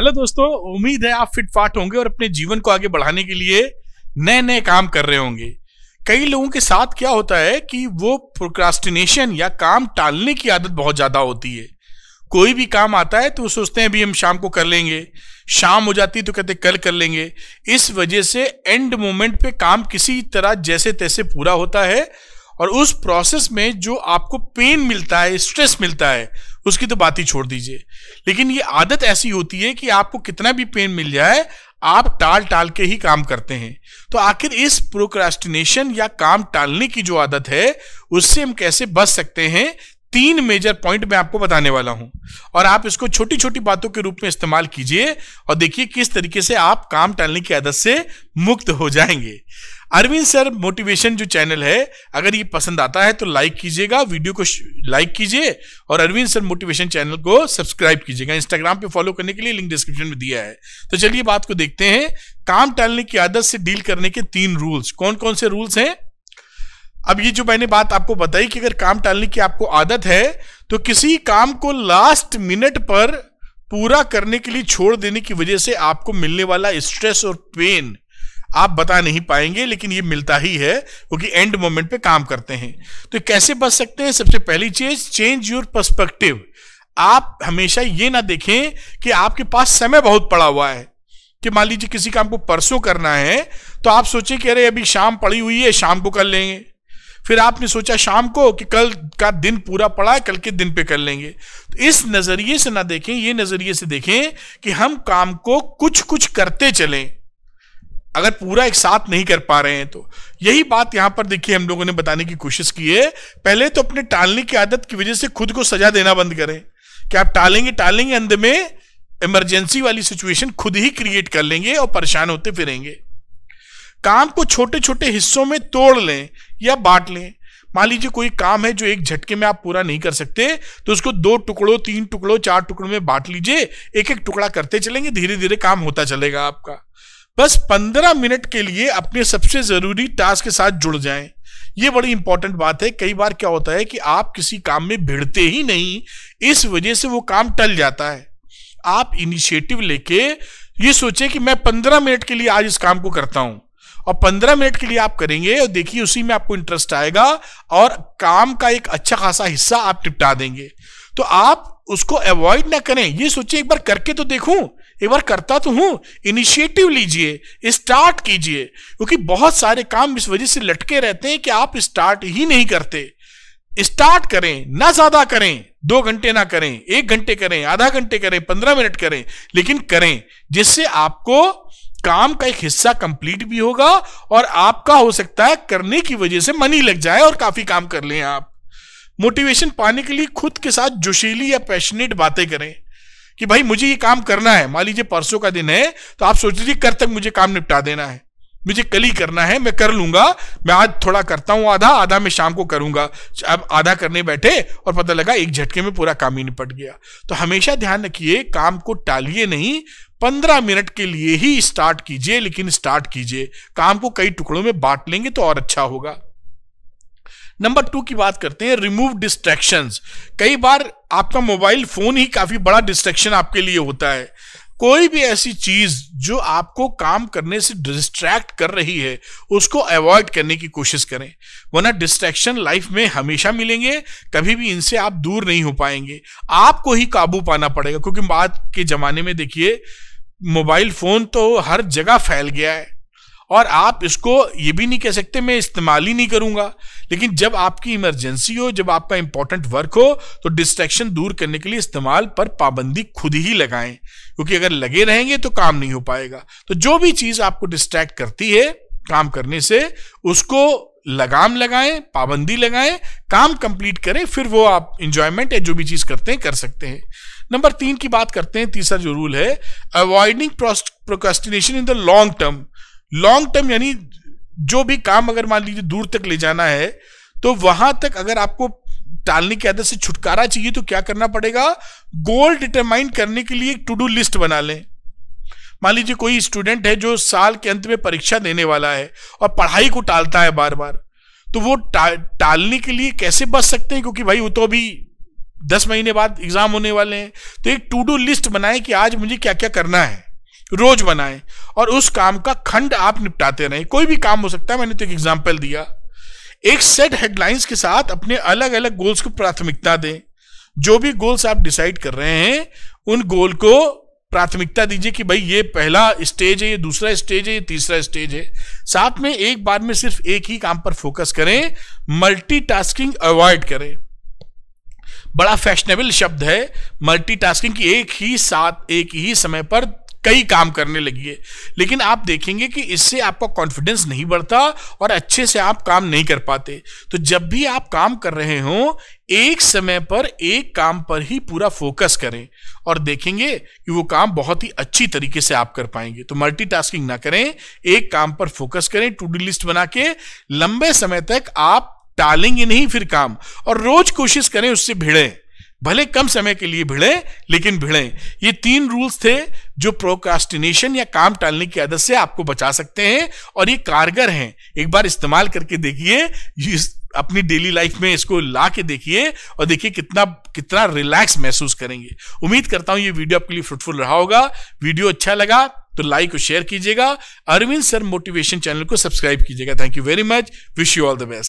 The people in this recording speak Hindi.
हेलो दोस्तों उम्मीद है आप फिट फाट होंगे और अपने जीवन को आगे बढ़ाने के लिए नए नए काम कर रहे होंगे कई लोगों के साथ क्या होता है कि वो प्रोक्रास्टिनेशन या काम टालने की आदत बहुत ज़्यादा होती है कोई भी काम आता है तो सोचते हैं अभी हम शाम को कर लेंगे शाम हो जाती तो कहते कल कर लेंगे इस वजह से एंड मोमेंट पे काम किसी तरह जैसे तैसे पूरा होता है और उस प्रोसेस में जो आपको पेन मिलता है स्ट्रेस मिलता है उसकी तो बात ही छोड़ दीजिए लेकिन ये आदत ऐसी होती है कि आपको कितना भी पेन मिल जाए आप टाल टाल के ही काम करते हैं तो आखिर इस प्रोक्रास्टिनेशन या काम टालने की जो आदत है उससे हम कैसे बच सकते हैं तीन मेजर पॉइंट मैं आपको बताने वाला हूं और आप इसको छोटी छोटी बातों के रूप में इस्तेमाल कीजिए और देखिए किस तरीके से आप काम टालने की आदत से मुक्त हो जाएंगे अरविंद सर मोटिवेशन जो चैनल है अगर ये पसंद आता है तो लाइक कीजिएगा वीडियो को लाइक कीजिए और अरविंद सर मोटिवेशन चैनल को सब्सक्राइब कीजिएगा इंस्टाग्राम पे फॉलो करने के लिए लिंक डिस्क्रिप्शन में दिया है तो चलिए बात को देखते हैं काम टालने की आदत से डील करने के तीन रूल्स कौन कौन से रूल्स हैं अब ये जो मैंने बात आपको बताई कि अगर काम टालने की आपको आदत है तो किसी काम को लास्ट मिनट पर पूरा करने के लिए छोड़ देने की वजह से आपको मिलने वाला स्ट्रेस और पेन आप बता नहीं पाएंगे लेकिन ये मिलता ही है क्योंकि एंड मोमेंट पे काम करते हैं तो कैसे बच सकते हैं सबसे पहली चीज चेंज योर पर्सपेक्टिव आप हमेशा ये ना देखें कि आपके पास समय बहुत पड़ा हुआ है कि मान लीजिए किसी काम को परसों करना है तो आप सोचे कि अरे अभी शाम पड़ी हुई है शाम को कर लेंगे फिर आपने सोचा शाम को कि कल का दिन पूरा पड़ा है कल के दिन पे कर लेंगे तो इस नज़रिए से ना देखें ये नज़रिए से देखें कि हम काम को कुछ कुछ करते चलें अगर पूरा एक साथ नहीं कर पा रहे हैं तो यही बात यहां पर देखिए हम लोगों ने बताने की कोशिश की है पहले तो अपने टालने की आदत की वजह से खुद को सजा देना बंद करें कि आप टालेंगे टालेंगे अंध में इमरजेंसी वाली सिचुएशन खुद ही क्रिएट कर लेंगे और परेशान होते फिरेंगे काम को छोटे छोटे हिस्सों में तोड़ लें या बांट लें मान लीजिए कोई काम है जो एक झटके में आप पूरा नहीं कर सकते तो उसको दो टुकड़ों तीन टुकड़ों चार टुकड़ों में बांट लीजिए एक एक टुकड़ा करते चलेंगे धीरे धीरे काम होता चलेगा आपका बस पंद्रह मिनट के लिए अपने सबसे जरूरी टास्क के साथ जुड़ जाएं ये बड़ी इंपॉर्टेंट बात है कई बार क्या होता है कि आप किसी काम में भिड़ते ही नहीं इस वजह से वो काम टल जाता है आप इनिशिएटिव लेके ये सोचे कि मैं पंद्रह मिनट के लिए आज इस काम को करता हूं और पंद्रह मिनट के लिए आप करेंगे और देखिए उसी में आपको इंटरेस्ट आएगा और काम का एक अच्छा खासा हिस्सा आप निपटा देंगे तो आप उसको अवॉइड ना करें ये सोचिए एक बार करके तो देखूं एक बार करता तो हूं इनिशिएटिव लीजिए स्टार्ट कीजिए क्योंकि बहुत सारे काम इस वजह से लटके रहते हैं कि आप स्टार्ट ही नहीं करते स्टार्ट करें ना ज्यादा करें दो घंटे ना करें एक घंटे करें आधा घंटे करें पंद्रह मिनट करें लेकिन करें जिससे आपको काम का एक हिस्सा कंप्लीट भी होगा और आपका हो सकता है करने की वजह से मनी लग जाए और काफी काम कर लें आप मोटिवेशन पाने के लिए खुद के साथ जोशीली या पैशनेट बातें करें कि भाई मुझे ये काम करना है मान लीजिए परसों का दिन है तो आप सोच लीजिए कल तक मुझे काम निपटा देना है मुझे कल ही करना है मैं कर लूंगा मैं आज थोड़ा करता हूँ आधा आधा मैं शाम को करूंगा अब आधा करने बैठे और पता लगा एक झटके में पूरा काम ही निपट गया तो हमेशा ध्यान रखिए काम को टालिए नहीं पंद्रह मिनट के लिए ही स्टार्ट कीजिए लेकिन स्टार्ट कीजिए काम को कई टुकड़ों में बांट लेंगे तो और अच्छा होगा नंबर टू की बात करते हैं रिमूव डिस्ट्रेक्शन कई बार आपका मोबाइल फोन ही काफी बड़ा डिस्ट्रैक्शन आपके लिए होता है कोई भी ऐसी चीज जो आपको काम करने से डिस्ट्रैक्ट कर रही है उसको अवॉइड करने की कोशिश करें वरना डिस्ट्रैक्शन लाइफ में हमेशा मिलेंगे कभी भी इनसे आप दूर नहीं हो पाएंगे आपको ही काबू पाना पड़ेगा क्योंकि बाद के जमाने में देखिए मोबाइल फोन तो हर जगह फैल गया है और आप इसको ये भी नहीं कह सकते मैं इस्तेमाल ही नहीं करूंगा लेकिन जब आपकी इमरजेंसी हो जब आपका इंपॉर्टेंट वर्क हो तो डिस्ट्रैक्शन दूर करने के लिए इस्तेमाल पर पाबंदी खुद ही लगाएं क्योंकि अगर लगे रहेंगे तो काम नहीं हो पाएगा तो जो भी चीज आपको डिस्ट्रैक्ट करती है काम करने से उसको लगाम लगाएं पाबंदी लगाएं काम कंप्लीट करें फिर वो आप इंजॉयमेंट या जो भी चीज करते हैं कर सकते हैं नंबर तीन की बात करते हैं तीसरा जो रूल है avoiding procrastination in the long term long term यानी जो भी काम अगर मान लीजिए दूर तक ले जाना है तो वहां तक अगर आपको टालने की आदत से छुटकारा चाहिए तो क्या करना पड़ेगा गोल डिटरमाइन करने के लिए एक टू डू लिस्ट बना लें मान लीजिए कोई स्टूडेंट है जो साल के अंत में परीक्षा देने वाला है और पढ़ाई को टालता है बार बार तो वो टा, टालने के लिए कैसे बच सकते हैं क्योंकि भाई वो तो अभी दस महीने बाद एग्जाम होने वाले हैं तो एक टू डू लिस्ट बनाए कि आज मुझे क्या क्या करना है रोज बनाएं और उस काम का खंड आप निपटाते रहें कोई भी काम हो सकता है मैंने तो एक एग्जाम्पल दिया एक सेट हेडलाइंस के साथ अपने अलग अलग गोल्स को प्राथमिकता दें जो भी गोल्स आप डिसाइड कर रहे हैं उन गोल को प्राथमिकता दीजिए कि भाई ये पहला स्टेज है ये दूसरा स्टेज है ये तीसरा स्टेज है साथ में एक बार में सिर्फ एक ही काम पर फोकस करें मल्टीटास्किंग अवॉइड करें बड़ा फैशनेबल शब्द है मल्टीटास्किंग की एक ही साथ एक ही समय पर कई काम करने लगी है लेकिन आप देखेंगे कि इससे आपका कॉन्फिडेंस नहीं बढ़ता और अच्छे से आप काम नहीं कर पाते तो जब भी आप काम कर रहे हो एक समय पर एक काम पर ही पूरा फोकस करें और देखेंगे कि वो काम बहुत ही अच्छी तरीके से आप कर पाएंगे तो मल्टीटास्किंग ना करें एक काम पर फोकस करें टू डी लिस्ट बना के लंबे समय तक आप टालेंगे नहीं फिर काम और रोज कोशिश करें उससे भिड़ें भले कम समय के लिए भिड़ें लेकिन भिड़ें ये तीन रूल्स थे जो प्रोकास्टिनेशन या काम टालने की आदत से आपको बचा सकते हैं और ये कारगर हैं एक बार इस्तेमाल करके देखिए अपनी डेली लाइफ में इसको ला के देखिए और देखिए कितना कितना रिलैक्स महसूस करेंगे उम्मीद करता हूं ये वीडियो आपके लिए फ्रूटफुल रहा होगा वीडियो अच्छा लगा तो लाइक और शेयर कीजिएगा अरविंद सर मोटिवेशन चैनल को सब्सक्राइब कीजिएगा thank you very much wish you all the best